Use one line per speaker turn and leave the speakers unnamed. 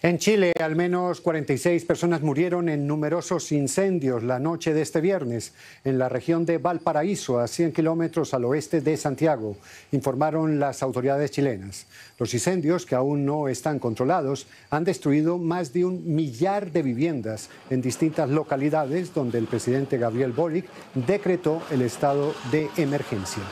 En Chile, al menos 46 personas murieron en numerosos incendios la noche de este viernes en la región de Valparaíso, a 100 kilómetros al oeste de Santiago, informaron las autoridades chilenas. Los incendios, que aún no están controlados, han destruido más de un millar de viviendas en distintas localidades donde el presidente Gabriel Boric decretó el estado de emergencia.